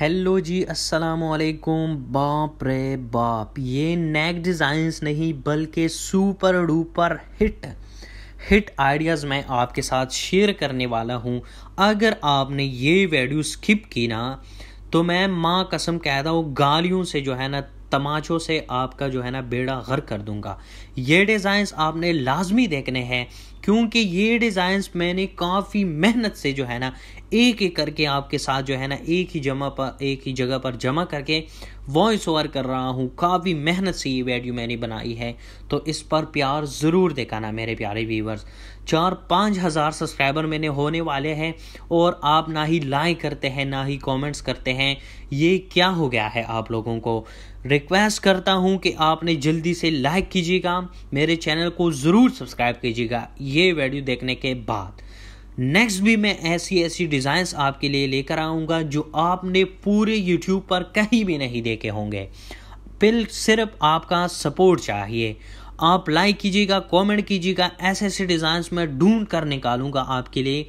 hello जी अस्सलाम वालेकुम बाप रे बाप ये नैक डिज़ाइंस नहीं बल्कि super duper hit hit ideas मैं आपके साथ शेयर करने वाला हूँ अगर आपने ये वीडियो स्किप की ना तो मैं माँ कसम कहता हूँ गालियों से जो है ना तमाचों से आपका जो है ना बेड़ा घर कर दूंगा ये डिज़ाइंस आपने लाजमी देखने हैं क्योंकि ये डिज़ाइंस मैंने काफ़ी मेहनत से जो है ना एक एक करके आपके साथ जो है ना एक ही जमा पर एक ही जगह पर जमा करके वॉइस ओवर कर रहा हूँ काफ़ी मेहनत से ये वीडियो मैंने बनाई है तो इस पर प्यार ज़रूर दिखाना मेरे प्यारे व्यूवर्स चार पाँच हज़ार सब्सक्राइबर मैंने होने वाले हैं और आप ना ही लाइक करते हैं ना ही कमेंट्स करते हैं ये क्या हो गया है आप लोगों को रिक्वेस्ट करता हूँ कि आपने जल्दी से लाइक कीजिएगा मेरे चैनल को ज़रूर सब्सक्राइब कीजिएगा ये ये वीडियो देखने के बाद नेक्स्ट भी मैं ऐसी ऐसी डिज़ाइंस आपके लिए लेकर आऊँगा जो आपने पूरे यूट्यूब पर कहीं भी नहीं देखे होंगे बिल सिर्फ आपका सपोर्ट चाहिए आप लाइक कीजिएगा कमेंट कीजिएगा ऐसे ऐसे डिज़ाइंस मैं ढूंढ कर निकालूंगा आपके लिए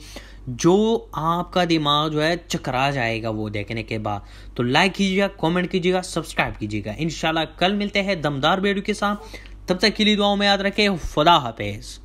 जो आपका दिमाग जो है चकरा जाएगा वो देखने के बाद तो लाइक कीजिएगा कमेंट कीजिएगा सब्सक्राइब कीजिएगा इन कल मिलते हैं दमदार वीडियो के साथ तब तक के लिए दुआओं में याद रखें खुदा हाफिज़